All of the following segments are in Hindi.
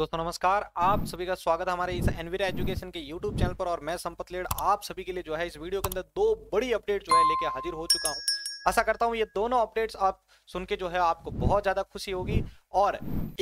दोस्तों नमस्कार आप सभी का स्वागत है हमारे इस एनवीर एजुकेशन के यूट्यूब चैनल पर और मैं संपत लेड आप सभी के लिए जो है इस वीडियो के अंदर दो बड़ी अपडेट जो है लेके हाजिर हो चुका हूं आशा करता हूं ये दोनों अपडेट्स आप सुन के जो है आपको बहुत ज्यादा खुशी होगी और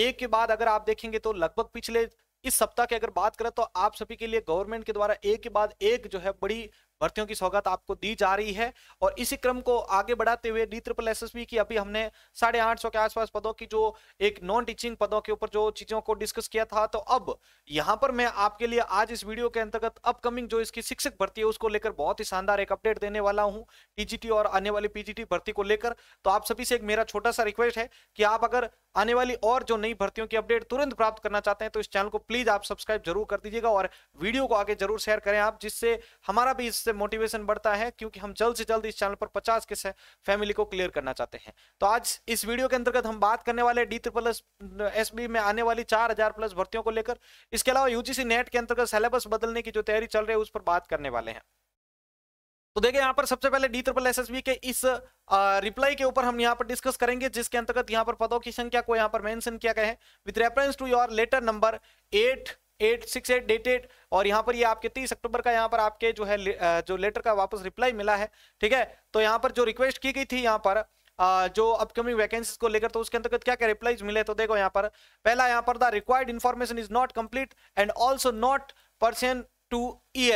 एक के बाद अगर आप देखेंगे तो लगभग पिछले इस सप्ताह की अगर बात करें तो आप सभी के लिए गवर्नमेंट के द्वारा एक के बाद एक जो है बड़ी भर्तियों की सौगात आपको दी जा रही है और इसी क्रम को आगे बढ़ाते हुए डी ट्रिपल एस की अभी हमने साढ़े आठ सौ के आसपास पदों की जो एक नॉन टीचिंग पदों के ऊपर जो चीजों को डिस्कस किया था तो अब यहाँ पर मैं आपके लिए आज इस वीडियो के अंतर्गत अपकमिंग जो इसकी शिक्षक भर्ती है उसको लेकर बहुत ही शानदार एक अपडेट देने वाला हूँ टीजीटी और आने वाली पीजीटी भर्ती को लेकर तो आप सभी से एक मेरा छोटा सा रिक्वेस्ट है कि आप अगर आने वाली और जो नई भर्तियों की अपडेट तुरंत प्राप्त करना चाहते हैं तो इस चैनल को प्लीज आप सब्सक्राइब जरूर कर दीजिएगा और वीडियो को आगे जरूर शेयर करें आप जिससे हमारा भी इससे मोटिवेशन बढ़ता है क्योंकि हम जल्द से जल्द इस चैनल पर पचास के फैमिली को क्लियर करना चाहते हैं तो आज इस वीडियो के अंतर्गत हम बात करने वाले डी ट्रिपल एस में आने वाली चार प्लस भर्तियों को लेकर इसके अलावा यूजीसी नेट के अंतर्गत सिलेबस बदलने की जो तैयारी चल रही है उस पर बात करने वाले हैं तो देखिए यहाँ पर सबसे पहले डी ट्रिपल एस के इस रिप्लाई के ऊपर हम यहाँ पर डिस्कस करेंगे जिसके अंतर्गत यहाँ पर पदों की संख्या को यहाँ पर मेंशन किया गया है with reference to your letter number eight eight six eight date eight और यहाँ पर ये यह आपके तीस अक्टूबर का यहाँ पर आपके जो है जो लेटर का वापस रिप्लाई मिला है ठीक है तो यहाँ पर जो रिक्वेस्ट की गई थी यहाँ पर जो अपकमिंग वैकेंसीज को लेकर तो उसके अंतर्गत क्या क्या रिप्लाईज मिले तो देखो यहाँ पर पहला यहाँ पर the required information is not complete and also not pertain to E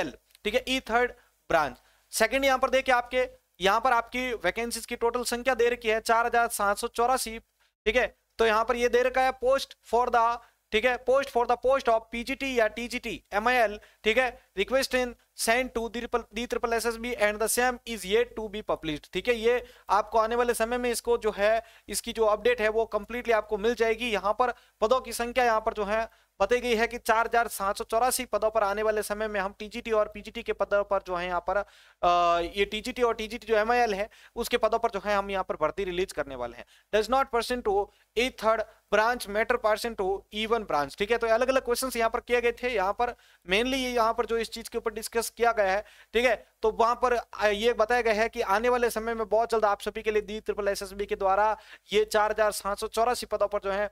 ठीक है ई थर्ड ब्रांच सेकेंड यहाँ पर देखिए आपके यहाँ पर आपकी वैकेंसीज की टोटल संख्या दे रखी है चार हजार सात सौ चौरासी ठीक है तो यहाँ पर ये दे रखा है पोस्ट फॉर द ठीक है post for the post of PGT या टीजीटी एमआईएल ठीक है request in send to the triple S S B and the same is yet to be publish ठीक है ये आपको आने वाले समय में इसको जो है इसकी जो अपडेट है वो कंप्लीटली आपको मिल जाएगी यहाँ पर पदों की संख्या यहाँ पर जो है बताई गई है कि चार हजार सात सौ चौरासी पदों पर आने वाले समय में हम टीजीटी और पीजीटी के पदों पर जो है यहाँ पर आ, ये टीजीटी और टीजीटी जो एमआईएल है उसके पदों पर जो है हम यहाँ पर भर्ती रिलीज करने वाले हैं does not pertain to a third branch matter pertain to even branch ठीक है तो अलग अलग क्वेश्चन यहाँ पर किए गए थे यहाँ पर मेनली यहाँ पर जो इस चीज के ऊपर डिस्कस डिस्कस किया गया है ठीक है तो वहां पर ये बताया गया है कि आने वाले समय में बहुत जल्द आप सभी के लिए दी ट्रिपल एस के द्वारा ये चार हजार सात सौ चौरासी पदों पर जो है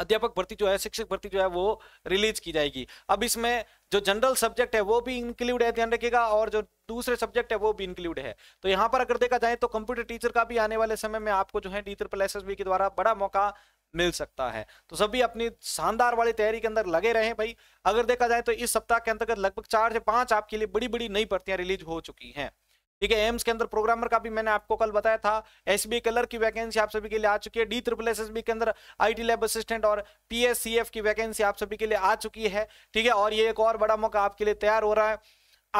अध्यापक भर्ती जो है शिक्षक भर्ती जो है वो रिलीज की जाएगी अब इसमें जो जनरल सब्जेक्ट है वो भी इंक्लूड है ध्यान रखिएगा और जो दूसरे सब्जेक्ट है वो भी इंक्लूड है तो यहाँ पर अगर देखा जाए तो कंप्यूटर टीचर का भी आने वाले समय में आपको जो है टीचर प्लस के द्वारा बड़ा मौका मिल सकता है तो सभी अपनी शानदार वाली तैयारी के अंदर लगे रहे भाई अगर देखा जाए तो इस सप्ताह के अंतर्गत लगभग चार से पांच आपके लिए बड़ी बड़ी नई भर्तियां रिलीज हो चुकी हैं ठीक है एम्स के अंदर प्रोग्रामर का भी मैंने आपको कल बताया था एस बी कलर की वैकेंसी आप सभी के लिए आ चुकी है D triple S S B के अंदर आई टी लैब असिस्टेंट और पी एस सी एफ की वैकेंसी आप सभी के लिए आ चुकी है ठीक है और ये एक और बड़ा मौका आपके लिए तैयार हो रहा है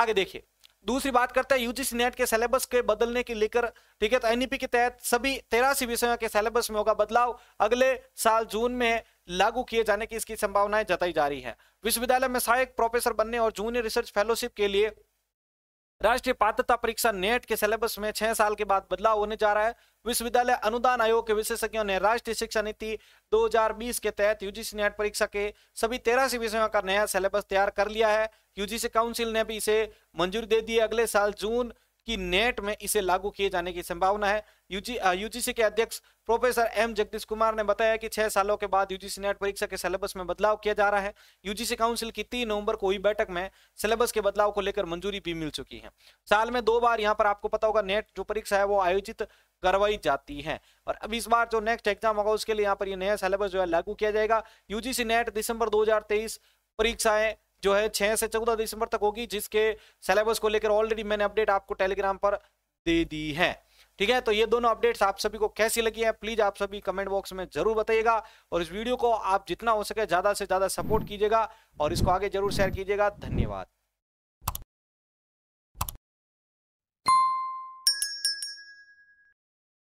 आगे देखिए दूसरी बात करते हैं यूजीसी नेट के सिलेबस के बदलने के लेकर ठीक है तो एनईपी e के तहत सभी तेरासी विषयों के सिलेबस में होगा बदलाव अगले साल जून में लागू किए जाने की इसकी संभावनाएं जताई जा रही है विश्वविद्यालय में सहायक प्रोफेसर बनने और जूनियर रिसर्च फेलोशिप के लिए राष्ट्रीय पात्रता परीक्षा नेट के सिलेबस में छह साल के बाद बदलाव होने जा रहा है विश्वविद्यालय अनुदान आयोग के विशेषज्ञों ने राष्ट्रीय शिक्षा नीति 2020 के तहत यूजीसी नेट परीक्षा के सभी तेरासी विषयों का नया सिलेबस तैयार कर लिया है यूजीसी काउंसिल ने भी इसे मंजूरी दे दी है अगले साल जून कि नेट में इसे लागू किए जाने की संभावना है यूजी यूजीसी के अध्यक्ष प्रोफेसर एम जगदीश कुमार ने बताया कि छह सालों के बाद यूजीसी नेट परीक्षा के सिलेबस में बदलाव किया जा रहा है यूजीसी काउंसिल की तीन नवंबर को हुई बैठक में सिलेबस के बदलाव को लेकर मंजूरी भी मिल चुकी है साल में दो बार यहाँ पर आपको पता होगा नेट जो परीक्षा है वो आयोजित करवाई जाती है और अब इस बार जो नेक्स्ट एग्जाम होगा उसके लिए यहाँ पर ये नया सिलेबस जो है लागू किया जाएगा यूजीसी नेट दिसंबर 2023 परीक्षाएं जो है छह से चौदह दिसंबर तक होगी जिसके सिलेबस को लेकर ऑलरेडी मैंने अपडेट आपको टेलीग्राम पर दे दी है ठीक है तो ये दोनों अपडेट्स आप सभी को कैसी लगी है प्लीज आप सभी कमेंट बॉक्स में जरूर बताइएगा और इस वीडियो को आप जितना हो सके ज्यादा से ज्यादा सपोर्ट कीजिएगा और इसको आगे जरूर शेयर कीजिएगा धन्यवाद